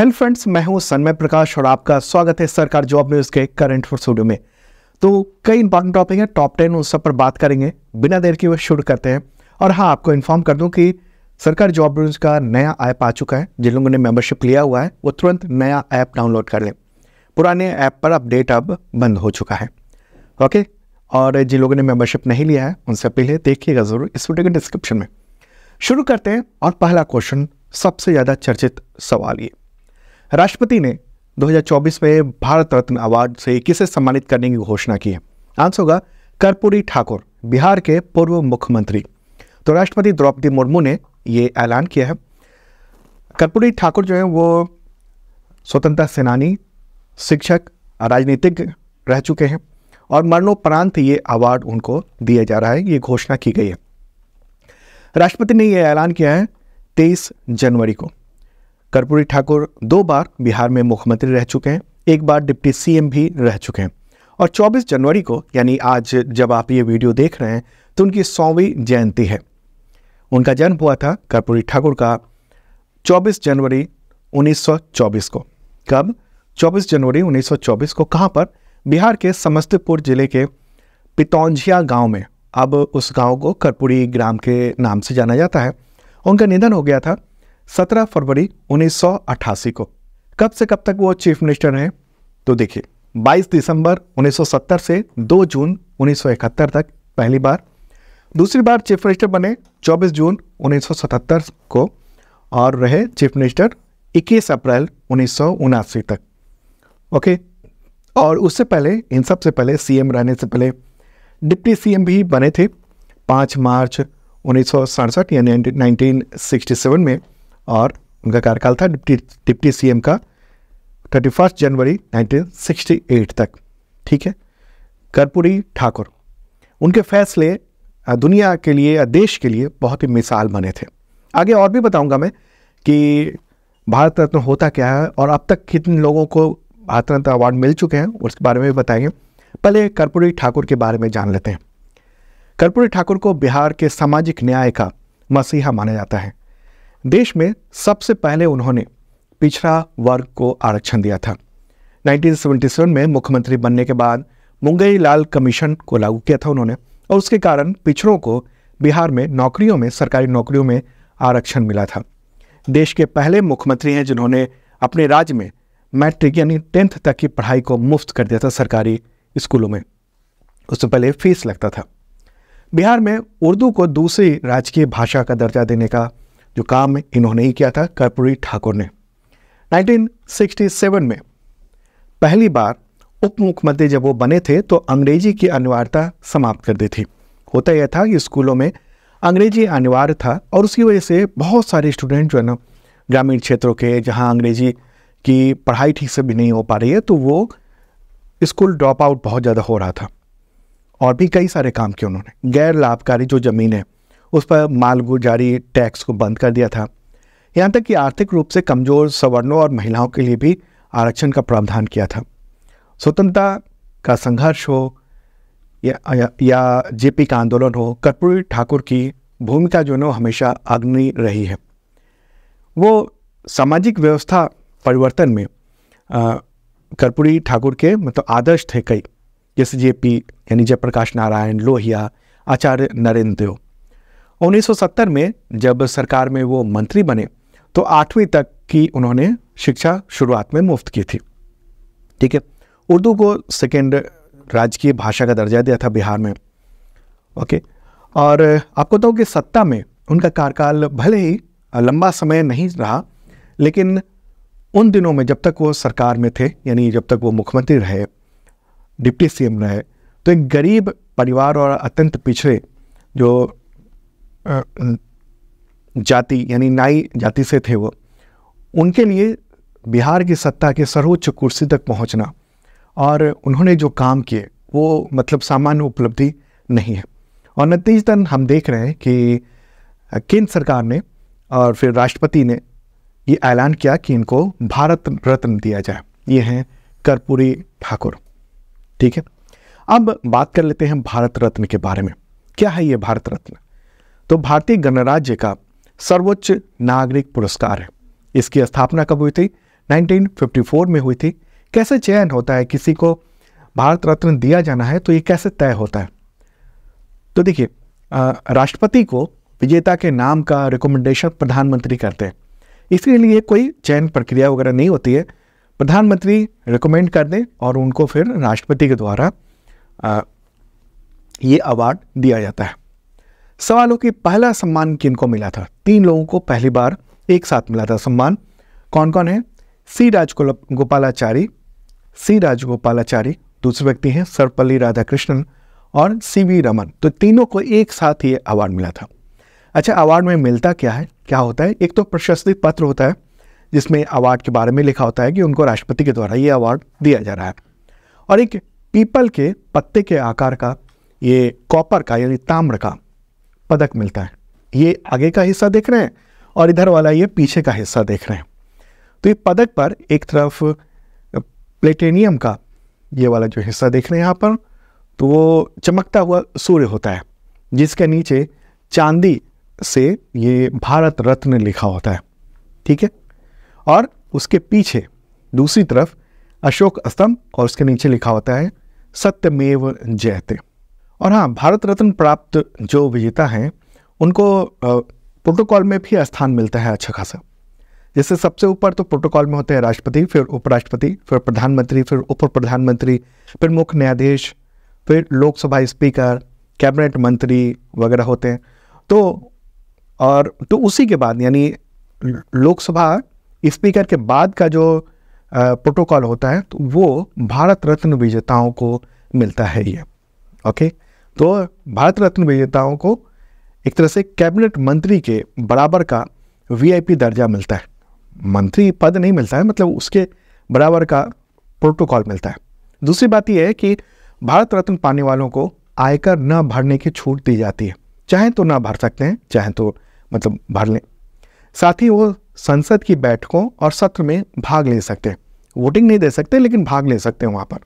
hello friends मैं हूं सन्मय प्रकाश और आपका स्वागत है सरकार जॉब न्यूज के करंट स्टूडियो में तो कई इंपॉर्टेंट टॉपिक हैं टॉप टेन उन सब पर बात करेंगे बिना देर के वो शुरू करते हैं और हाँ आपको इन्फॉर्म कर दूं कि सरकार जॉब न्यूज का नया ऐप आ चुका है जिन लोगों ने मेंबरशिप लिया हुआ है वो तुरंत नया ऐप डाउनलोड कर लें पुराने ऐप पर अपडेट अब बंद हो चुका है ओके और जिन लोगों ने मेंबरशिप नहीं लिया है उनसे पहले देखिएगा ज़रूर इस वीडियो के डिस्क्रिप्शन में शुरू करते हैं और पहला क्वेश्चन सबसे ज़्यादा चर्चित सवाल ये राष्ट्रपति ने 2024 में भारत रत्न अवार्ड से किसे सम्मानित करने की घोषणा की है आंसर होगा कर्पूरी ठाकुर बिहार के पूर्व मुख्यमंत्री तो राष्ट्रपति द्रौपदी मुर्मू ने ये ऐलान किया है कर्पूरी ठाकुर जो है वो स्वतंत्रता सेनानी शिक्षक राजनीतिक रह चुके हैं और मरणोपरांत ये अवार्ड उनको दिया जा रहा है ये घोषणा की गई है राष्ट्रपति ने यह ऐलान किया है तेईस जनवरी को कर्पूरी ठाकुर दो बार बिहार में मुख्यमंत्री रह चुके हैं एक बार डिप्टी सीएम भी रह चुके हैं और 24 जनवरी को यानी आज जब आप ये वीडियो देख रहे हैं तो उनकी सौवीं जयंती है उनका जन्म हुआ था कर्पूरी ठाकुर का 24 जनवरी 1924 को कब 24 जनवरी 1924 को कहाँ पर बिहार के समस्तीपुर जिले के पितौंझिया गांव में अब उस गांव को कर्पूरी ग्राम के नाम से जाना जाता है उनका निधन हो गया था सत्रह फरवरी उन्नीस को कब से कब तक वो चीफ मिनिस्टर हैं तो देखिए 22 दिसंबर 1970 से 2 जून 1971 तक पहली बार दूसरी बार चीफ मिनिस्टर बने 24 जून 1977 को और रहे चीफ मिनिस्टर 21 अप्रैल उन्नीस तक ओके और उससे पहले इन सब से पहले सीएम रहने से पहले डिप्टी सीएम भी बने थे 5 मार्च उन्नीस यानी 1967 में और उनका कार्यकाल था डिप्टी डिप्टी सीएम का थर्टी फर्स्ट जनवरी 1968 तक ठीक है कर्पूरी ठाकुर उनके फैसले दुनिया के लिए या देश के लिए बहुत ही मिसाल बने थे आगे और भी बताऊंगा मैं कि भारत रत्न होता क्या है और अब तक कितने लोगों को भारत रत्न अवार्ड मिल चुके हैं उसके बारे में भी बताएंगे पहले कर्पूरी ठाकुर के बारे में जान लेते हैं कर्पूरी ठाकुर को बिहार के सामाजिक न्याय का मसीहा माना जाता है देश में सबसे पहले उन्होंने पिछड़ा वर्ग को आरक्षण दिया था 1977 में मुख्यमंत्री बनने के बाद मुंगई लाल कमीशन को लागू किया था उन्होंने और उसके कारण पिछड़ों को बिहार में नौकरियों में सरकारी नौकरियों में आरक्षण मिला था देश के पहले मुख्यमंत्री हैं जिन्होंने अपने राज्य में मैट्रिक यानी टेंथ तक की पढ़ाई को मुफ्त कर दिया था सरकारी स्कूलों में उससे पहले फीस लगता था बिहार में उर्दू को दूसरी राजकीय भाषा का दर्जा देने का जो काम इन्होंने ही किया था कर्पूरी ठाकुर ने 1967 में पहली बार उप मुख्यमंत्री जब वो बने थे तो अंग्रेजी की अनिवार्यता समाप्त कर दी थी होता यह था कि स्कूलों में अंग्रेजी अनिवार्य था और उसकी वजह से बहुत सारे स्टूडेंट जो है ना ग्रामीण क्षेत्रों के जहाँ अंग्रेजी की पढ़ाई ठीक से भी नहीं हो पा रही है तो वो स्कूल ड्रॉप आउट बहुत ज़्यादा हो रहा था और भी कई सारे काम किए उन्होंने गैर लाभकारी जो ज़मीन है उस पर मालगुजारी टैक्स को बंद कर दिया था यहाँ तक कि आर्थिक रूप से कमज़ोर सवर्णों और महिलाओं के लिए भी आरक्षण का प्रावधान किया था स्वतंत्रता का संघर्ष हो या, या, या जेपी का आंदोलन हो कर्पूरी ठाकुर की भूमिका जो है हमेशा अग्नि रही है वो सामाजिक व्यवस्था परिवर्तन में कर्पूरी ठाकुर के मतलब आदर्श थे कई जैसे जेपी यानी जयप्रकाश नारायण लोहिया आचार्य नरेंद्र देव 1970 में जब सरकार में वो मंत्री बने तो आठवीं तक की उन्होंने शिक्षा शुरुआत में मुफ्त की थी ठीक है उर्दू को सेकेंड राजकीय भाषा का दर्जा दिया था बिहार में ओके और आपको बताऊँ कि सत्ता में उनका कार्यकाल भले ही लंबा समय नहीं रहा लेकिन उन दिनों में जब तक वो सरकार में थे यानी जब तक वो मुख्यमंत्री रहे डिप्टी सीएम रहे तो एक गरीब परिवार और अत्यंत पिछड़े जो जाति यानी नाई जाति से थे वो उनके लिए बिहार की सत्ता के सर्वोच्च कुर्सी तक पहुंचना और उन्होंने जो काम किए वो मतलब सामान्य उपलब्धि नहीं है और नतीजतन हम देख रहे हैं कि केंद्र सरकार ने और फिर राष्ट्रपति ने ये ऐलान किया कि इनको भारत रत्न दिया जाए ये हैं कर्पूरी ठाकुर ठीक है अब बात कर लेते हैं भारत रत्न के बारे में क्या है ये भारत रत्न तो भारतीय गणराज्य का सर्वोच्च नागरिक पुरस्कार है इसकी स्थापना कब हुई थी 1954 में हुई थी कैसे चयन होता है किसी को भारत रत्न दिया जाना है तो ये कैसे तय होता है तो देखिए राष्ट्रपति को विजेता के नाम का रिकमेंडेशन प्रधानमंत्री करते हैं इसके लिए कोई चयन प्रक्रिया वगैरह नहीं होती है प्रधानमंत्री रिकमेंड कर दें और उनको फिर राष्ट्रपति के द्वारा ये अवार्ड दिया जाता है सवालों की पहला सम्मान किनको मिला था तीन लोगों को पहली बार एक साथ मिला था सम्मान कौन कौन है सी राजगोल गोपालाचारी सी राजगोपालाचारी दूसरे व्यक्ति हैं सर्वपल्ली राधाकृष्णन और सी वी रमन तो तीनों को एक साथ ये अवार्ड मिला था अच्छा अवार्ड में मिलता क्या है क्या होता है एक तो प्रशस्ति पत्र होता है जिसमें अवार्ड के बारे में लिखा होता है कि उनको राष्ट्रपति के द्वारा ये अवार्ड दिया जा रहा है और एक पीपल के पत्ते के आकार का ये कॉपर का यानी ताम्र का पदक मिलता है ये आगे का हिस्सा देख रहे हैं और इधर वाला ये पीछे का हिस्सा देख रहे हैं तो ये पदक पर एक तरफ प्लेटेनियम का ये वाला जो हिस्सा देख रहे हैं यहाँ पर तो वो चमकता हुआ सूर्य होता है जिसके नीचे चांदी से ये भारत रत्न लिखा होता है ठीक है और उसके पीछे दूसरी तरफ अशोक स्तंभ और उसके नीचे लिखा होता है सत्यमेव जयते और हाँ भारत रत्न प्राप्त जो विजेता हैं उनको प्रोटोकॉल में भी स्थान मिलता है अच्छा खासा जैसे सबसे ऊपर तो प्रोटोकॉल में होते हैं राष्ट्रपति फिर उपराष्ट्रपति फिर प्रधानमंत्री फिर उप प्रधानमंत्री फिर मुख्य न्यायाधीश फिर लोकसभा स्पीकर कैबिनेट मंत्री वगैरह होते हैं तो और तो उसी के बाद यानी लोकसभा स्पीकर के बाद का जो प्रोटोकॉल होता है तो वो भारत रत्न विजेताओं को मिलता है ये ओके तो भारत रत्न विजेताओं को एक तरह से कैबिनेट मंत्री के बराबर का वीआईपी दर्जा मिलता है मंत्री पद नहीं मिलता है मतलब उसके बराबर का प्रोटोकॉल मिलता है दूसरी बात यह है कि भारत रत्न पाने वालों को आयकर न भरने की छूट दी जाती है चाहे तो ना भर सकते हैं चाहे तो मतलब भर लें साथ ही वो संसद की बैठकों और सत्र में भाग ले सकते हैं वोटिंग नहीं दे सकते लेकिन भाग ले सकते हैं वहाँ पर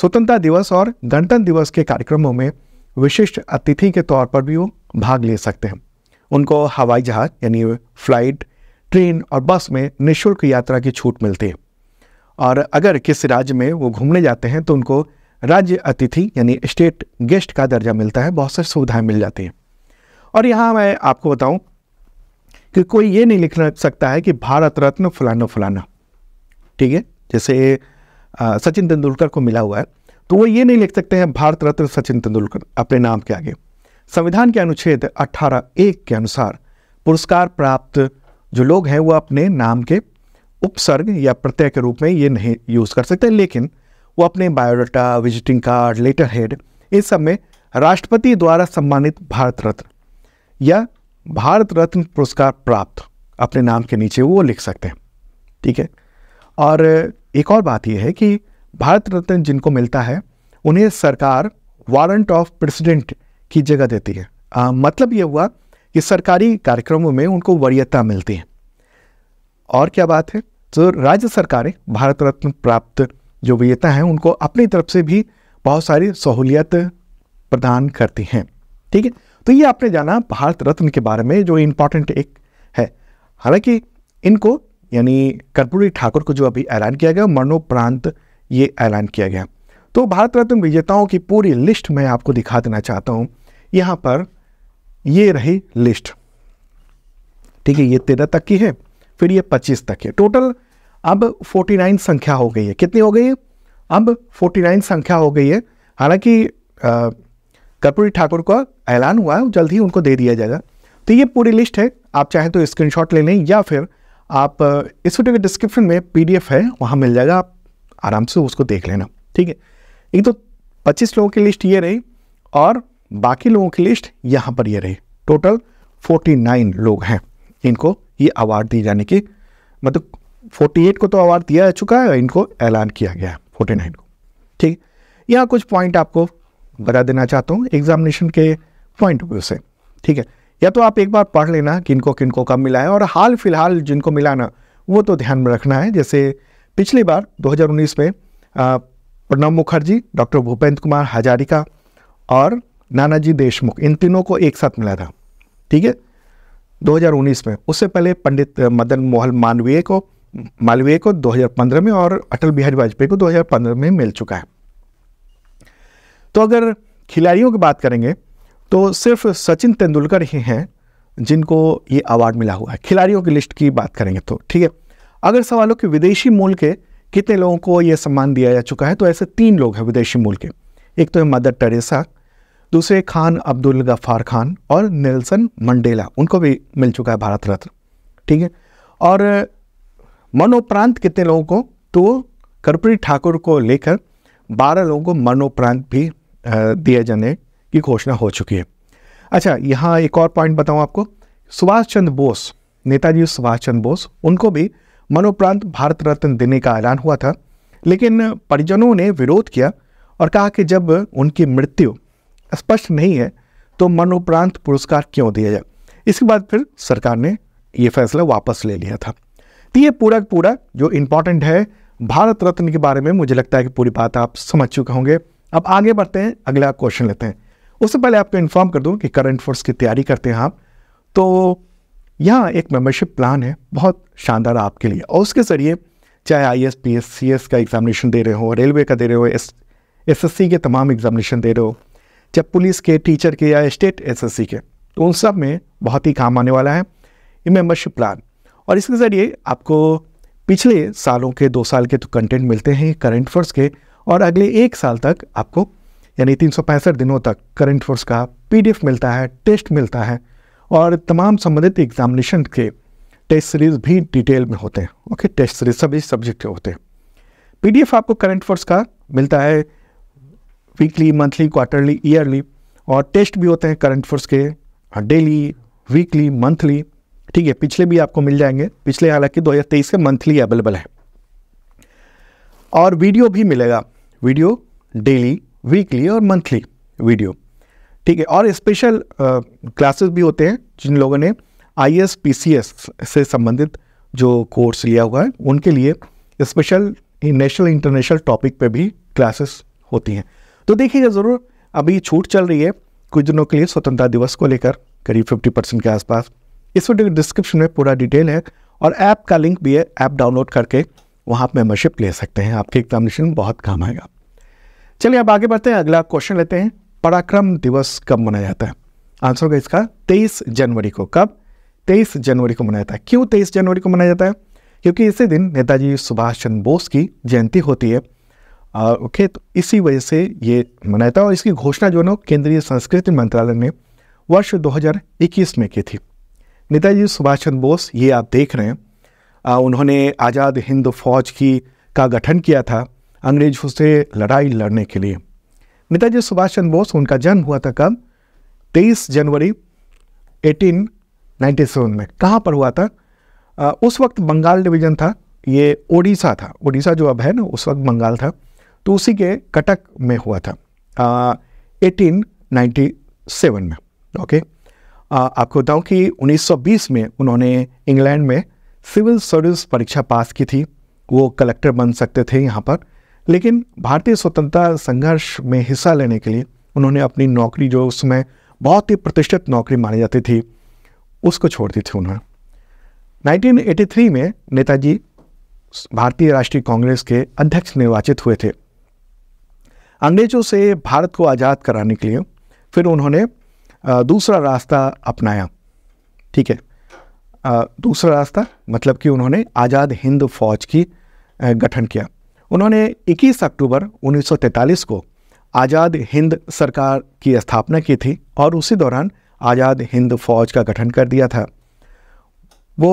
स्वतंत्रता दिवस और गणतंत्र दिवस के कार्यक्रमों में विशिष्ट अतिथि के तौर पर भी वो भाग ले सकते हैं उनको हवाई जहाज यानी फ्लाइट ट्रेन और बस में निःशुल्क यात्रा की छूट मिलती है और अगर किस राज्य में वो घूमने जाते हैं तो उनको राज्य अतिथि यानी स्टेट गेस्ट का दर्जा मिलता है बहुत सारी सुविधाएं मिल जाती हैं और यहाँ मैं आपको बताऊँ कि कोई ये नहीं लिख सकता है कि भारत रत्न फलाना फलाना ठीक है जैसे सचिन तेंदुलकर को मिला हुआ है तो वो ये नहीं लिख सकते हैं भारत रत्न सचिन तेंदुलकर अपने नाम के आगे संविधान के अनुच्छेद 18 एक के अनुसार पुरस्कार प्राप्त जो लोग हैं वो अपने नाम के उपसर्ग या प्रत्यय के रूप में ये नहीं यूज़ कर सकते लेकिन वो अपने biodata visiting card letterhead इस सब में राष्ट्रपति द्वारा सम्मानित भारत रत्न या भारत रत्न पुरस्कार प्राप्त अपने नाम के नीचे वो लिख सकते हैं ठीक है और एक और बात यह है कि भारत रत्न जिनको मिलता है उन्हें सरकार वारंट ऑफ प्रेसिडेंट की जगह देती है आ, मतलब यह हुआ कि सरकारी कार्यक्रमों में उनको वरीयता मिलती है और क्या बात है तो राज्य सरकारें भारत रत्न प्राप्त जो वरीयता हैं उनको अपनी तरफ से भी बहुत सारी सहूलियत प्रदान करती हैं ठीक है तो ये आपने जाना भारत रत्न के बारे में जो इम्पोर्टेंट एक है हालांकि इनको यानी कर्पूरी ठाकुर को जो अभी ऐलान किया गया मरणोपरांत ये ऐलान किया गया तो भारत रत्न विजेताओं की पूरी लिस्ट मैं आपको दिखा देना चाहता हूँ यहाँ पर ये रही लिस्ट ठीक है ये तेरह तक की है फिर ये पच्चीस तक है टोटल अब फोर्टी नाइन संख्या हो गई है कितनी हो गई है अब फोर्टी नाइन संख्या हो गई है हालांकि कर्पूरी ठाकुर का ऐलान हुआ है जल्द ही उनको दे दिया जाएगा तो ये पूरी लिस्ट है आप चाहें तो स्क्रीनशॉट ले लें या फिर आप इस वीडियो के डिस्क्रिप्शन में पीडीएफ है वहाँ मिल जाएगा आप आराम से उसको देख लेना ठीक है एक तो 25 लोगों की लिस्ट ये रही और बाकी लोगों की लिस्ट यहाँ पर ये रही टोटल 49 लोग हैं इनको ये अवार्ड दिए जाने की मतलब 48 को तो अवार्ड दिया जा चुका है इनको ऐलान किया गया है नाइन को ठीक यहाँ कुछ पॉइंट आपको बता देना चाहता हूँ एग्जामिनेशन के पॉइंट ऑफ व्यू से ठीक है या तो आप एक बार पढ़ लेना किनको किनको कब मिला है और हाल फिलहाल जिनको मिलाना वो तो ध्यान में रखना है जैसे पिछली बार 2019 में प्रणब मुखर्जी डॉक्टर भूपेंद्र कुमार हजारिका और नानाजी देशमुख इन तीनों को एक साथ मिला था ठीक है 2019 में उससे पहले पंडित मदन मोहन मालवीय को मालवीय को 2015 में और अटल बिहारी वाजपेयी को 2015 में मिल चुका है तो अगर खिलाड़ियों की बात करेंगे तो सिर्फ सचिन तेंदुलकर ही हैं जिनको ये अवार्ड मिला हुआ है खिलाड़ियों की लिस्ट की बात करेंगे तो ठीक है अगर सवाल हो कि विदेशी मूल के कितने लोगों को ये सम्मान दिया जा चुका है तो ऐसे तीन लोग हैं विदेशी मूल के एक तो है मदर टेरेसा दूसरे खान अब्दुल गफार खान और नेल्सन मंडेला उनको भी मिल चुका है भारत रत्न ठीक है और मनोप्रांत कितने लोगों को तो कर्पूरी ठाकुर को लेकर बारह लोगों को मनोप्रांत भी दिए जाने की घोषणा हो चुकी है अच्छा यहाँ एक और पॉइंट बताऊँ आपको सुभाष चंद्र बोस नेताजी सुभाष चंद्र बोस उनको भी मनोप्रांत भारत रत्न देने का ऐलान हुआ था लेकिन परिजनों ने विरोध किया और कहा कि जब उनकी मृत्यु स्पष्ट नहीं है तो मनोप्रांत पुरस्कार क्यों दिया जाए इसके बाद फिर सरकार ने ये फैसला वापस ले लिया था तो ये पूरा पूरा जो इम्पोर्टेंट है भारत रत्न के बारे में मुझे लगता है कि पूरी बात आप समझ चुके होंगे अब आगे बढ़ते हैं अगला क्वेश्चन लेते हैं उससे पहले आपको इन्फॉर्म कर दूँ कि करंट फोर्स की तैयारी करते हैं आप तो यहाँ एक मेम्बरशिप प्लान है बहुत शानदार आपके लिए और उसके ज़रिए चाहे I S P S C S का एग्ज़ामिनेशन दे रहे हो रेलवे का दे रहे हो एस एस एस सी के तमाम एग्ज़ामिनेशन दे रहे हो चाहे पुलिस के टीचर के या स्टेट एस एस सी के तो उन सब में बहुत ही काम आने वाला है ये मेम्बरशिप प्लान और इसके ज़रिए आपको पिछले सालों के दो साल के तो कंटेंट मिलते हैं करंट अफेयर्स के और अगले एक साल तक आपको यानी तीन दिनों तक करंट फोर्स का पीडीएफ मिलता है टेस्ट मिलता है और तमाम संबंधित एग्जामिनेशन के टेस्ट सीरीज भी डिटेल में होते हैं ओके टेस्ट सीरीज सभी सब्जेक्ट के होते हैं पीडीएफ आपको करंट फोर्स का मिलता है वीकली मंथली क्वार्टरली ईयरली और टेस्ट भी होते हैं करंट फोर्स के डेली वीकली मंथली ठीक है पिछले भी आपको मिल जाएंगे पिछले हालांकि 2023 के मंथली अवेलेबल है और वीडियो भी मिलेगा वीडियो डेली वीकली और मंथली वीडियो ठीक है और स्पेशल क्लासेस uh, भी होते हैं जिन लोगों ने I S P C S से संबंधित जो कोर्स लिया हुआ है उनके लिए स्पेशल नेशनल इंटरनेशनल टॉपिक पे भी क्लासेस होती हैं तो देखिएगा ज़रूर अभी छूट चल रही है कुछ दिनों के लिए स्वतंत्रता दिवस को लेकर करीब फिफ्टी परसेंट के आसपास इस वीडियो डिस्क्रिप्शन में पूरा डिटेल है और ऐप का लिंक भी है ऐप डाउनलोड करके वहाँ आप मेम्बरशिप ले सकते हैं आपके एग्जामिनेशन बहुत काम आएगा चलिए अब आगे बढ़ते हैं अगला क्वेश्चन लेते हैं पराक्रम दिवस कब मनाया जाता है आंसर होगा इसका 23 जनवरी को कब 23 जनवरी को मनाया जाता है क्यों 23 जनवरी को मनाया जाता है क्योंकि इसी दिन नेताजी सुभाष चंद्र बोस की जयंती होती है आ, ओके तो इसी वजह से ये मनाया जाता है और इसकी घोषणा जो है केंद्रीय संस्कृति मंत्रालय ने वर्ष 2021 में की थी नेताजी सुभाष चंद्र बोस ये आप देख रहे हैं आ, उन्होंने आज़ाद हिंद फौज की का गठन किया था अंग्रेजों से लड़ाई लड़ने के लिए नेताजी सुभाष चंद्र बोस उनका जन्म हुआ था कब 23 जनवरी 1897 में कहाँ पर हुआ था आ, उस वक्त बंगाल डिवीजन था ये ओडिशा था ओडिशा जो अब है ना उस वक्त बंगाल था तो उसी के कटक में हुआ था आ, 1897 में ओके आ, आपको बताऊं कि 1920 में उन्होंने इंग्लैंड में सिविल सर्विस परीक्षा पास की थी वो कलेक्टर बन सकते थे यहाँ पर लेकिन भारतीय स्वतंत्रता संघर्ष में हिस्सा लेने के लिए उन्होंने अपनी नौकरी जो उस समय बहुत ही प्रतिष्ठित नौकरी मानी जाती थी उसको छोड़ दी थी उन्होंने 1983 में नेताजी भारतीय राष्ट्रीय कांग्रेस के अध्यक्ष निर्वाचित हुए थे अंग्रेजों से भारत को आज़ाद कराने के लिए फिर उन्होंने दूसरा रास्ता अपनाया ठीक है दूसरा रास्ता मतलब कि उन्होंने आज़ाद हिंद फौज की गठन किया उन्होंने 21 अक्टूबर 1943 को आज़ाद हिंद सरकार की स्थापना की थी और उसी दौरान आज़ाद हिंद फौज का गठन कर दिया था वो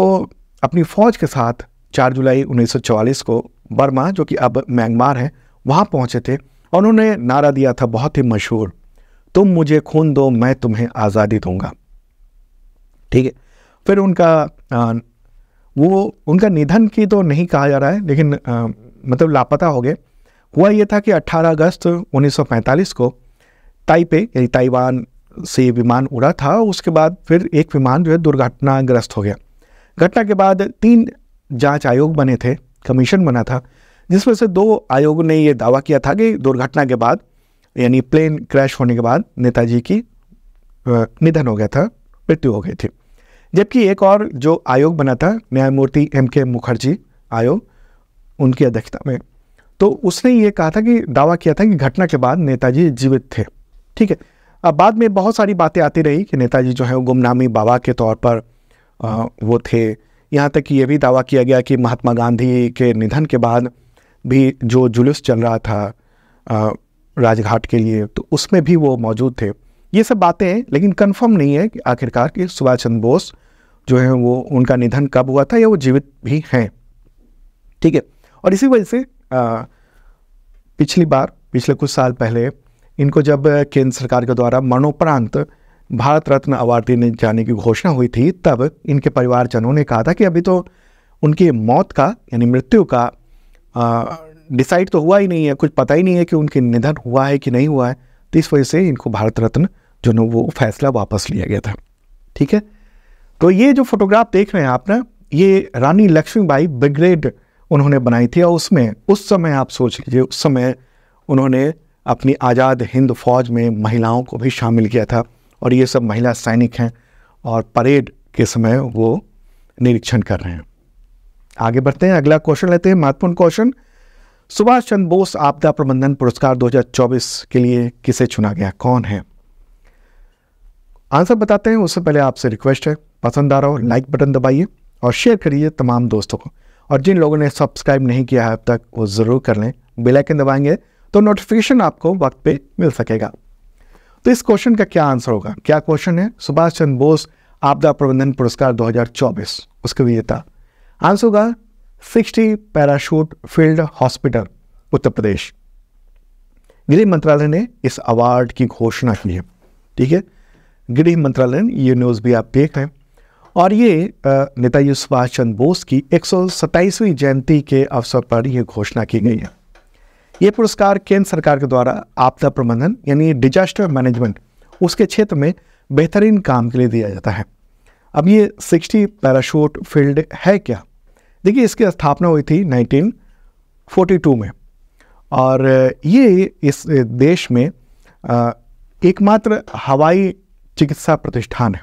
अपनी फ़ौज के साथ 4 जुलाई 1944 को बर्मा जो कि अब म्यांमार है वहाँ पहुँचे थे और उन्होंने नारा दिया था बहुत ही मशहूर तुम मुझे खून दो मैं तुम्हें आज़ादी दूंगा ठीक है फिर उनका आ, वो उनका निधन की तो नहीं कहा जा रहा है लेकिन आ, मतलब लापता हो गए हुआ यह था कि 18 अगस्त 1945 को ताइपे यानी ताइवान से विमान उड़ा था उसके बाद फिर एक विमान जो है दुर्घटनाग्रस्त हो गया घटना के बाद तीन जांच आयोग बने थे कमीशन बना था जिसमें से दो आयोग ने ये दावा किया था कि दुर्घटना के बाद यानी प्लेन क्रैश होने के बाद नेताजी की निधन हो गया था मृत्यु हो गई थी जबकि एक और जो आयोग बना था न्यायमूर्ति एम के मुखर्जी आयोग उनकी अध्यक्षता में तो उसने ये कहा था कि दावा किया था कि घटना के बाद नेताजी जीवित थे ठीक है अब बाद में बहुत सारी बातें आती रही कि नेताजी जो है वो गुमनामी बाबा के तौर पर आ, वो थे यहाँ तक कि ये भी दावा किया गया कि महात्मा गांधी के निधन के बाद भी जो जुलूस चल रहा था आ, राजघाट के लिए तो उसमें भी वो मौजूद थे ये सब बातें हैं लेकिन कंफर्म नहीं है कि आखिरकार कि सुभाष चंद्र बोस जो है वो उनका निधन कब हुआ था या वो जीवित भी हैं ठीक है और इसी वजह से आ, पिछली बार पिछले कुछ साल पहले इनको जब केंद्र सरकार के द्वारा मरणोपरांत भारत रत्न अवार्ड देने जाने की घोषणा हुई थी तब इनके परिवारजनों ने कहा था कि अभी तो उनकी मौत का यानी मृत्यु का डिसाइड तो हुआ ही नहीं है कुछ पता ही नहीं है कि उनके निधन हुआ है कि नहीं हुआ है तो इस वजह से इनको भारत रत्न जो न वो फैसला वापस लिया गया था ठीक है तो ये जो फोटोग्राफ देख रहे हैं आप ना ये रानी लक्ष्मीबाई ब्रिगेड उन्होंने बनाई थी और उसमें उस समय आप सोच लीजिए उस समय उन्होंने अपनी आज़ाद हिंद फौज में महिलाओं को भी शामिल किया था और ये सब महिला सैनिक हैं और परेड के समय वो निरीक्षण कर रहे हैं आगे बढ़ते हैं अगला क्वेश्चन लेते हैं महत्वपूर्ण क्वेश्चन सुभाष चंद्र बोस आपदा प्रबंधन पुरस्कार 2024 के लिए किसे चुना गया कौन है आंसर बताते हैं उससे पहले आपसे रिक्वेस्ट है पसंद आ रहा हो लाइक बटन दबाइए और शेयर करिए तमाम दोस्तों को और जिन लोगों ने सब्सक्राइब नहीं किया है अब तक वो ज़रूर कर लें बेल आइकन दबाएंगे तो नोटिफिकेशन आपको वक्त पे मिल सकेगा तो इस क्वेश्चन का क्या आंसर होगा क्या क्वेश्चन है सुभाष चंद्र बोस आपदा प्रबंधन पुरस्कार 2024 उसके विजेता आंसर होगा 60 parachute field hospital Uttar Pradesh गृह मंत्रालय ने इस अवार्ड की घोषणा की है ठीक है गृह मंत्रालय ये न्यूज़ भी आप देख रहे हैं और ये नेताजी सुभाष चंद्र बोस की एक जयंती के अवसर पर यह घोषणा की गई है ये पुरस्कार केंद्र सरकार के द्वारा आपदा प्रबंधन यानी डिजास्टर मैनेजमेंट उसके क्षेत्र में बेहतरीन काम के लिए दिया जाता है अब ये 60 पैराशूट फील्ड है क्या देखिए इसकी स्थापना हुई थी 1942 में और ये इस देश में एकमात्र हवाई चिकित्सा प्रतिष्ठान है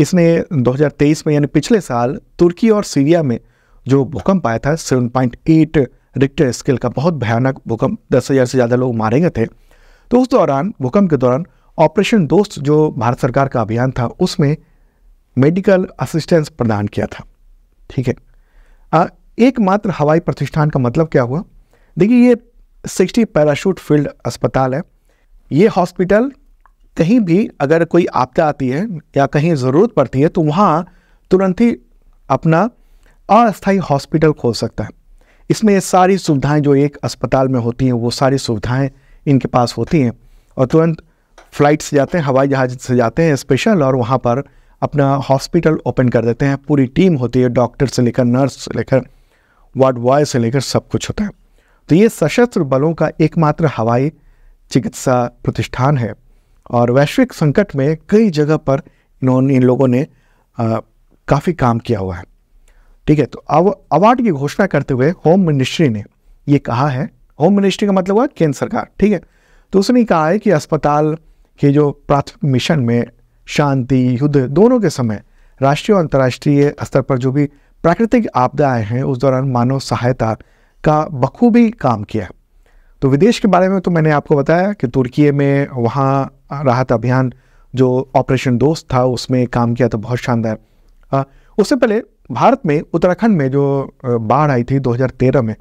इसने 2023 में यानी पिछले साल तुर्की और सीरिया में जो भूकंप आया था 7.8 रिक्टर स्केल का बहुत भयानक भूकंप दस हज़ार से ज़्यादा लोग मारे गए थे तो उस दौरान भूकंप के दौरान ऑपरेशन दोस्त जो भारत सरकार का अभियान था उसमें मेडिकल असिस्टेंस प्रदान किया था ठीक है एकमात्र हवाई प्रतिष्ठान का मतलब क्या हुआ देखिए ये सिक्सटी पैराशूट फील्ड अस्पताल है ये हॉस्पिटल कहीं भी अगर कोई आपदा आती है या कहीं ज़रूरत पड़ती है तो वहाँ तुरंत ही अपना अस्थायी हॉस्पिटल खोल सकता है इसमें ये सारी सुविधाएं जो एक अस्पताल में होती हैं वो सारी सुविधाएं इनके पास होती हैं और तुरंत फ्लाइट से जाते हैं हवाई जहाज से जाते हैं स्पेशल और वहाँ पर अपना हॉस्पिटल ओपन कर देते हैं पूरी टीम होती है डॉक्टर से लेकर नर्स से लेकर वार्ड बॉय से लेकर सब कुछ होता है तो ये सशस्त्र बलों का एकमात्र हवाई चिकित्सा प्रतिष्ठान है और वैश्विक संकट में कई जगह पर इन्होंने इन लोगों ने काफ़ी काम किया हुआ है ठीक है तो अब अवार्ड की घोषणा करते हुए होम मिनिस्ट्री ने ये कहा है होम मिनिस्ट्री का मतलब हुआ केंद्र सरकार ठीक है तो उसने कहा है कि अस्पताल के जो प्राथमिक मिशन में शांति युद्ध दोनों के समय राष्ट्रीय और अंतर्राष्ट्रीय स्तर पर जो भी प्राकृतिक आपदाएं हैं उस दौरान मानव सहायता का बखूबी काम किया तो विदेश के बारे में तो मैंने आपको बताया कि तुर्की में वहाँ राहत अभियान जो ऑपरेशन दोस्त था उसमें काम किया तो बहुत शानदार उससे पहले भारत में उत्तराखंड में जो बाढ़ आई थी 2013 में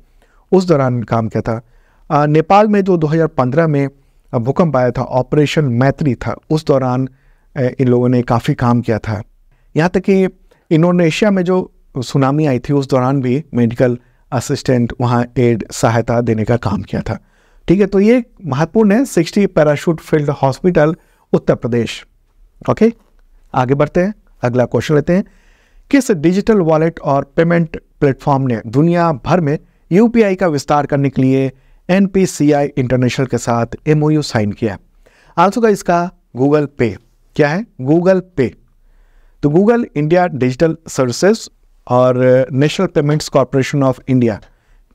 उस दौरान काम किया था नेपाल में जो 2015 में भूकंप आया था ऑपरेशन मैत्री था उस दौरान इन लोगों ने काफ़ी काम किया था यहाँ तक कि इंडोनेशिया में जो सुनामी आई थी उस दौरान भी मेडिकल असिस्टेंट वहाँ एड सहायता देने का काम किया था ठीक है तो ये महत्वपूर्ण है sixty parachute field hospital Uttar Pradesh okay आगे बढ़ते हैं अगला क्वेश्चन लेते हैं किस डिजिटल वॉलेट और पेमेंट प्लेटफॉर्म ने दुनिया भर में यूपीआई का विस्तार करने के लिए एन इंटरनेशनल के साथ एमओयू साइन किया आंसर का इसका गूगल पे क्या है गूगल पे तो गूगल इंडिया डिजिटल सर्विसेज और National Payments Corporation of India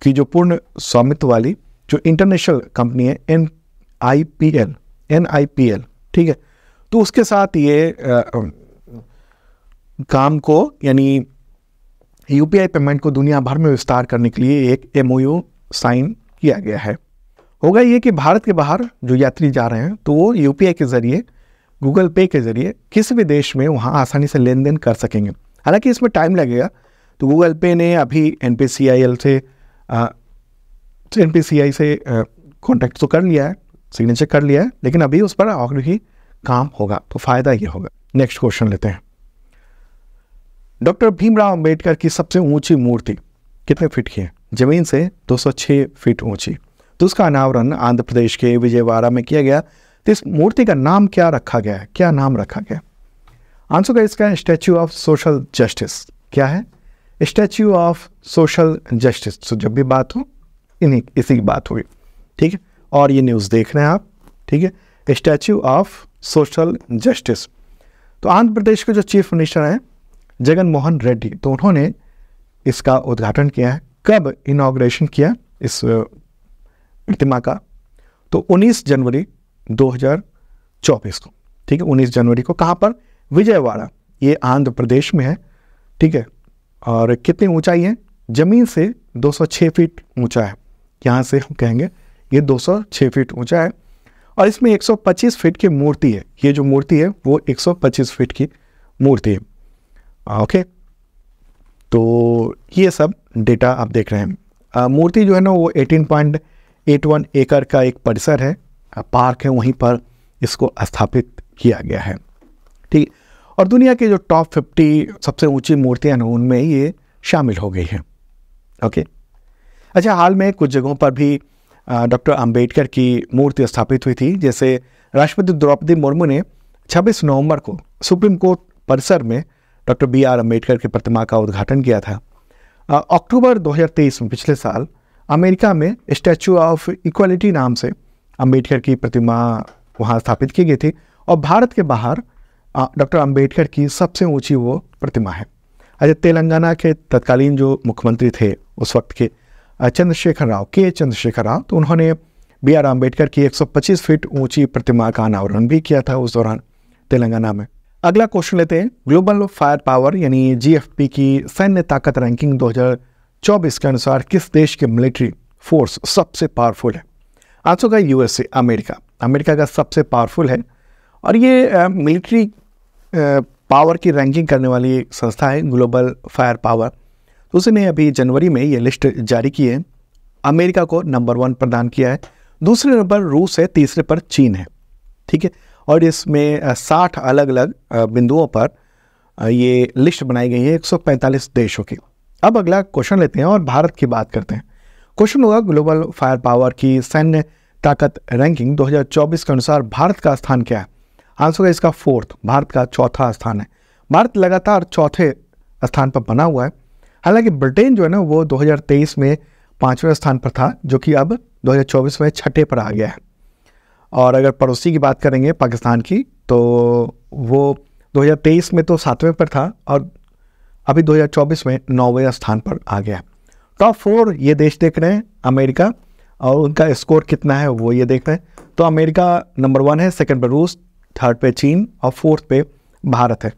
की जो पूर्ण स्वामित्व वाली जो इंटरनेशनल कंपनी है N I P L N I P L ठीक है तो उसके साथ ये आ, काम को यानी आई पेमेंट को दुनिया भर में विस्तार करने के लिए एक एम ओ यू साइन किया गया है होगा ये कि भारत के बाहर जो यात्री जा रहे हैं तो वो यू पी आई के ज़रिए गूगल पे के ज़रिए किसी भी देश में वहाँ आसानी से लेन देन कर सकेंगे हालांकि इसमें टाइम लगेगा तो गूगल पे ने अभी N P C I L से तो एन से कॉन्टैक्ट तो कर लिया है सिग्नेचर कर लिया है लेकिन अभी उस पर और ही काम होगा तो फ़ायदा ये होगा नेक्स्ट क्वेश्चन लेते हैं डॉक्टर भीमराव अंबेडकर की सबसे ऊंची मूर्ति कितने फीट की है जमीन से 206 फीट ऊंची तो उसका अनावरण आंध्र प्रदेश के विजयवाड़ा में किया गया तो इस मूर्ति का नाम क्या रखा गया है क्या नाम रखा गया आंसर का इसका स्टैच्यू ऑफ सोशल जस्टिस क्या है स्टैच्यू ऑफ सोशल जस्टिस तो जब भी बात हो इन्हीं इसी की बात हुई ठीक है और ये न्यूज़ देख रहे हैं आप ठीक है स्टैच्यू ऑफ सोशल जस्टिस तो आंध्र प्रदेश के जो चीफ मिनिस्टर हैं जगन मोहन रेड्डी तो उन्होंने इसका उद्घाटन किया है कब इनाग्रेशन किया इस प्रतिमा का तो 19 जनवरी 2024 को ठीक है 19 जनवरी को कहाँ पर विजयवाड़ा ये आंध्र प्रदेश में है ठीक है और कितनी ऊंचाई है ज़मीन से 206 फीट ऊंचा है यहाँ से हम कहेंगे ये 206 फीट ऊंचा है और इसमें 125 फीट की मूर्ति है ये जो मूर्ति है वो 125 फीट की मूर्ति है ओके तो ये सब डेटा आप देख रहे हैं मूर्ति जो है ना वो 18.81 एकड़ का एक परिसर है पार्क है वहीं पर इसको स्थापित किया गया है ठीक और दुनिया के जो टॉप 50 सबसे ऊंची मूर्तियां हैं उनमें ये शामिल हो गई हैं ओके अच्छा हाल में कुछ जगहों पर भी डॉक्टर अंबेडकर की मूर्ति स्थापित हुई थी जैसे राष्ट्रपति द्रौपदी मुर्मू ने 26 नवंबर को सुप्रीम कोर्ट परिसर में डॉक्टर बी आर अम्बेडकर की प्रतिमा का उद्घाटन किया था अक्टूबर 2023 में पिछले साल अमेरिका में स्टैचू ऑफ इक्वलिटी नाम से अम्बेडकर की प्रतिमा वहाँ स्थापित की गई थी और भारत के बाहर डॉक्टर अम्बेडकर की सबसे ऊंची वो प्रतिमा है अजय अच्छा, तेलंगाना के तत्कालीन जो मुख्यमंत्री थे उस वक्त के चंद्रशेखर राव के चंद्रशेखर राव तो उन्होंने बी आर अम्बेडकर की 125 फीट ऊंची प्रतिमा का अनावरण भी किया था उस दौरान तेलंगाना में अगला क्वेश्चन लेते हैं ग्लोबल फायर पावर यानी जीएफपी की सैन्य ताकत रैंकिंग 2024 के अनुसार किस देश के मिलिट्री फोर्स सबसे पावरफुल है आंसर होगा यूएसए अमेरिका अमेरिका का सबसे पावरफुल है और ये मिलिट्री पावर की रैंकिंग करने वाली संस्था है ग्लोबल फायर पावर उसने अभी जनवरी में ये लिस्ट जारी की है अमेरिका को नंबर वन प्रदान किया है दूसरे नंबर रूस है तीसरे पर चीन है ठीक है और इसमें साठ अलग अलग बिंदुओं पर ये लिस्ट बनाई गई है 145 देशों की अब अगला क्वेश्चन लेते हैं और भारत की बात करते हैं क्वेश्चन होगा ग्लोबल फायर पावर की सैन्य ताकत रैंकिंग 2024 के अनुसार भारत का स्थान क्या है आंसर है इसका फोर्थ भारत का चौथा स्थान है भारत लगातार चौथे स्थान पर बना हुआ है हालांकि ब्रिटेन जो है ना वो 2023 में पाँचवें स्थान पर था जो कि अब 2024 में छठे पर आ गया है और अगर पड़ोसी की बात करेंगे पाकिस्तान की तो वो 2023 में तो सातवें पर था और अभी 2024 में नौवें स्थान पर आ गया टॉप फोर ये देश देख रहे हैं अमेरिका और उनका स्कोर कितना है वो ये देख रहे हैं तो अमेरिका नंबर वन है सेकंड पर रूस थर्ड पे चीन और फोर्थ पे भारत है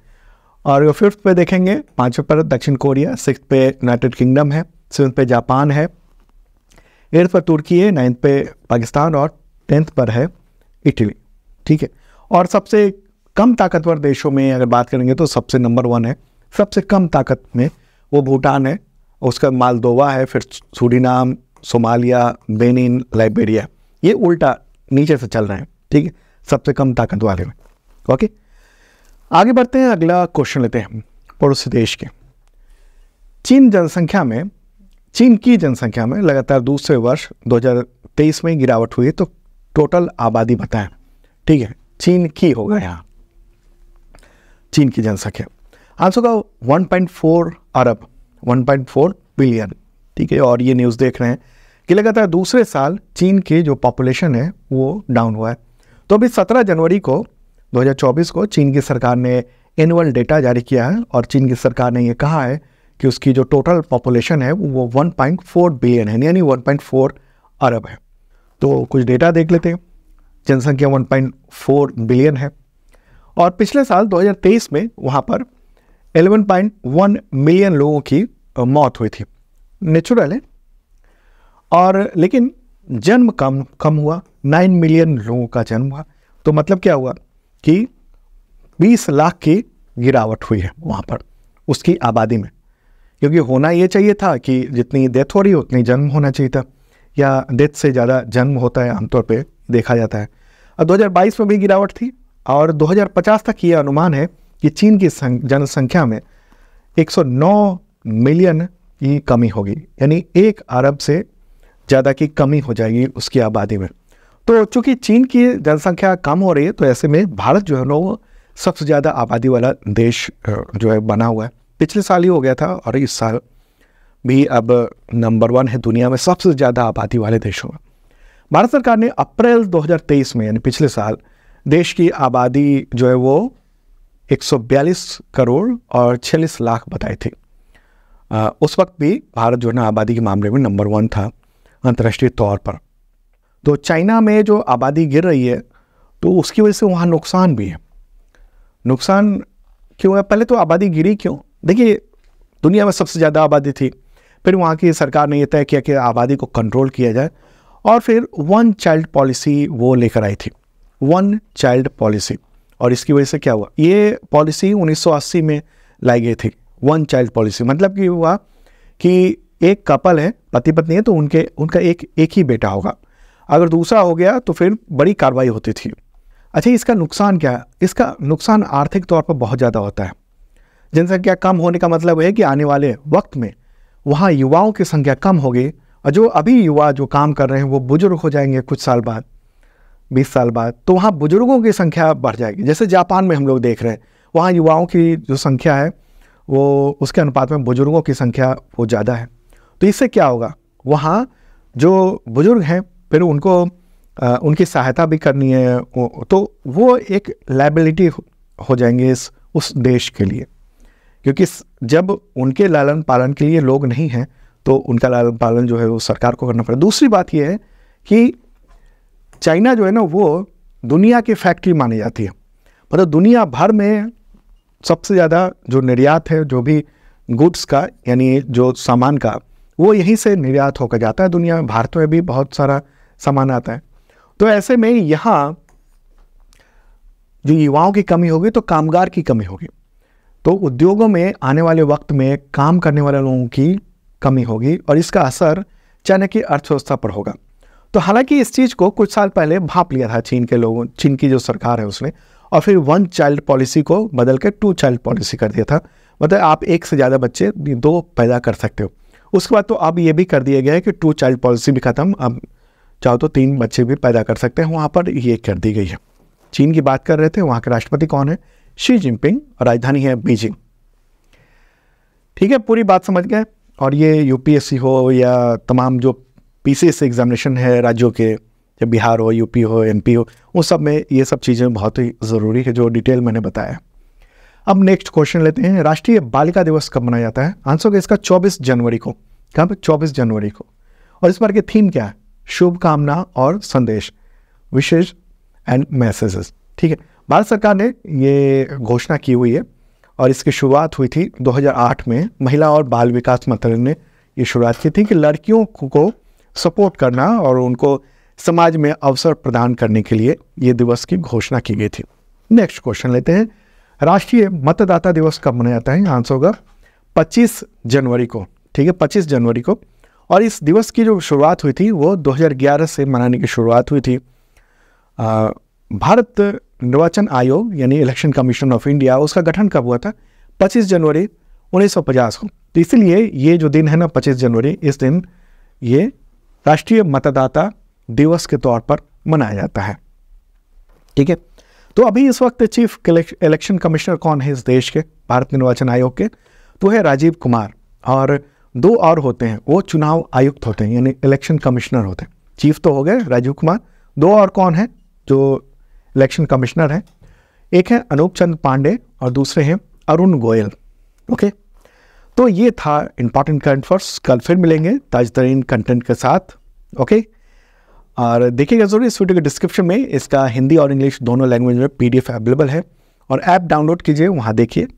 और जो फिफ्थ पे देखेंगे पाँचवें पर दक्षिण कोरिया सिक्स पे यूनाइटेड किंगडम है सेवन पे जापान है एट्थ पर तुर्की है नाइन्थ पे पाकिस्तान और टेंथ पर है इटली ठीक है और सबसे कम ताकतवर देशों में अगर बात करेंगे तो सबसे नंबर वन है सबसे कम ताकत में वो भूटान है उसका मालदोवा है फिर सूडीनाम सोमालिया बेनिन लाइबेरिया ये उल्टा नीचे से चल रहे हैं ठीक है सबसे कम ताकत वाले में ओके आगे बढ़ते हैं अगला क्वेश्चन लेते हैं पड़ोसी देश के चीन जनसंख्या में चीन की जनसंख्या में लगातार दूसरे वर्ष 2023 में गिरावट हुई तो टोटल आबादी बताएं ठीक है चीन की होगा यहाँ चीन की जनसंख्या आंसर का 1.4 अरब 1.4 बिलियन ठीक है और ये न्यूज़ देख रहे हैं कि लगातार दूसरे साल चीन के जो पॉपुलेशन है वो डाउन हुआ है तो अभी 17 जनवरी को 2024 को चीन की सरकार ने एनुअल डेटा जारी किया है और चीन की सरकार ने यह कहा है कि उसकी जो टोटल पॉपुलेशन है वो 1.4 बिलियन है यानी 1.4 अरब है तो कुछ डेटा देख लेते हैं जनसंख्या 1.4 बिलियन है और पिछले साल 2023 में वहाँ पर 11.1 मिलियन लोगों की मौत हुई थी नेचुरल है और लेकिन जन्म कम कम हुआ 9 मिलियन लोगों का जन्म हुआ तो मतलब क्या हुआ कि 20 लाख की गिरावट हुई है वहाँ पर उसकी आबादी में क्योंकि होना ये चाहिए था कि जितनी डेथ हो रही है उतनी जन्म होना चाहिए था या डेथ से ज़्यादा जन्म होता है आमतौर पर देखा जाता है और 2022 में भी गिरावट थी और 2050 तक ये अनुमान है कि चीन की जनसंख्या में 109 मिलियन की कमी होगी यानी एक अरब से ज़्यादा की कमी हो जाएगी उसकी आबादी में तो चूंकि चीन की जनसंख्या कम हो रही है तो ऐसे में भारत जो है ना वो सबसे ज़्यादा आबादी वाला देश जो है बना हुआ है पिछले साल ही हो गया था और इस साल भी अब नंबर वन है दुनिया में सबसे ज़्यादा आबादी वाले देशों में भारत सरकार ने अप्रैल 2023 में यानी पिछले साल देश की आबादी जो है वो 142 करोड़ और छियालीस लाख बताई थी उस वक्त भी भारत जो है ना आबादी के मामले में नंबर वन था अंतर्राष्ट्रीय तौर पर तो चाइना में जो आबादी गिर रही है तो उसकी वजह से वहाँ नुकसान भी है नुकसान क्यों है पहले तो आबादी गिरी क्यों देखिए दुनिया में सबसे ज़्यादा आबादी थी फिर वहाँ की सरकार ने यह तय किया कि आबादी को कंट्रोल किया जाए और फिर वन चाइल्ड पॉलिसी वो लेकर आई थी वन चाइल्ड पॉलिसी और इसकी वजह से क्या हुआ ये पॉलिसी 1980 में लाई गई थी वन चाइल्ड पॉलिसी मतलब कि हुआ कि एक कपल है पति पत्नी है तो उनके उनका एक एक ही बेटा होगा अगर दूसरा हो गया तो फिर बड़ी कार्रवाई होती थी अच्छा इसका नुकसान क्या है इसका नुकसान आर्थिक तौर पर बहुत ज़्यादा होता है जनसंख्या कम होने का मतलब है कि आने वाले वक्त में वहाँ युवाओं की संख्या कम होगी और जो अभी युवा जो काम कर रहे हैं वो बुजुर्ग हो जाएंगे कुछ साल बाद बीस साल बाद तो वहाँ बुजुर्गों की संख्या बढ़ जाएगी जैसे जापान में हम लोग देख रहे हैं वहाँ युवाओं की जो संख्या है वो उसके अनुपात में बुज़ुर्गों की संख्या वो ज़्यादा है तो इससे क्या होगा वहाँ जो बुज़ुर्ग हैं फिर उनको आ, उनकी सहायता भी करनी है तो वो एक लाइबिलिटी हो जाएंगे इस उस देश के लिए क्योंकि जब उनके लालन पालन के लिए लोग नहीं हैं तो उनका लालन पालन जो है वो सरकार को करना पड़े दूसरी बात यह है कि चाइना जो है ना वो दुनिया की फैक्ट्री मानी जाती है मतलब दुनिया भर में सबसे ज़्यादा जो निर्यात है जो भी गुड्स का यानी जो सामान का वो यहीं से निर्यात होकर जाता है दुनिया में भारत में भी बहुत सारा समान आता है तो ऐसे में यहां जो युवाओं की कमी होगी तो कामगार की कमी होगी तो उद्योगों में आने वाले वक्त में काम करने वाले लोगों की कमी होगी और इसका असर चाइना की अर्थव्यवस्था पर होगा तो हालांकि इस चीज़ को कुछ साल पहले भाप लिया था चीन के लोगों चीन की जो सरकार है उसने और फिर वन चाइल्ड पॉलिसी को बदल के टू चाइल्ड पॉलिसी कर दिया था मतलब आप एक से ज़्यादा बच्चे दो पैदा कर सकते हो उसके बाद तो अब ये भी कर दिया गया है कि टू चाइल्ड पॉलिसी भी ख़त्म अब चाहो तो तीन बच्चे भी पैदा कर सकते हैं वहाँ पर ये कर दी गई है चीन की बात कर रहे थे वहाँ के राष्ट्रपति कौन है शी जिनपिंग और राजधानी है बीजिंग ठीक है पूरी बात समझ गए और ये यूपीएससी हो या तमाम जो पीसीएस एग्जामिनेशन है राज्यों के या बिहार हो यूपी हो एमपी हो उन सब में ये सब चीज़ें बहुत ही ज़रूरी है जो डिटेल मैंने बताया अब नेक्स्ट क्वेश्चन लेते हैं राष्ट्रीय बालिका दिवस कब मनाया जाता है आंसर इसका 24 जनवरी को कहाँ पर 24 जनवरी को और इस बार की थीम क्या है शुभकामना और संदेश विशेष एंड मैसेजेस ठीक है भारत सरकार ने ये घोषणा की हुई है और इसकी शुरुआत हुई थी 2008 में महिला और बाल विकास मंत्रालय ने ये शुरुआत की थी कि लड़कियों को सपोर्ट करना और उनको समाज में अवसर प्रदान करने के लिए ये दिवस की घोषणा की गई थी नेक्स्ट क्वेश्चन लेते हैं राष्ट्रीय मतदाता दिवस कब मनाया जाता है आंसर होगा 25 जनवरी को ठीक है 25 जनवरी को और इस दिवस की जो शुरुआत हुई थी वो 2011 से मनाने की शुरुआत हुई थी आ, भारत निर्वाचन आयोग यानी इलेक्शन कमीशन ऑफ इंडिया उसका गठन कब हुआ था 25 जनवरी 1950 को तो इसलिए ये जो दिन है ना 25 जनवरी इस दिन ये राष्ट्रीय मतदाता दिवस के तौर पर मनाया जाता है ठीक है तो अभी इस वक्त चीफ इलेक्शन कमिश्नर कौन है इस देश के भारत निर्वाचन आयोग के तो है राजीव कुमार और दो और होते हैं वो चुनाव आयुक्त होते हैं यानी इलेक्शन कमिश्नर होते हैं चीफ तो हो गए राजीव कुमार दो और कौन है जो इलेक्शन कमिश्नर हैं एक है अनूप चंद पांडे और दूसरे हैं अरुण गोयल ओके तो ये था इंपॉर्टेंट करंट फर्स कल फिर मिलेंगे ताज तरीन कंटेंट के साथ ओके और देखिएगा जरूर इस वीडियो के डिस्क्रिप्शन में इसका हिंदी और इंग्लिश दोनों लैंग्वेज में पीडीएफ अवेलेबल है और ऐप डाउनलोड कीजिए वहाँ देखिए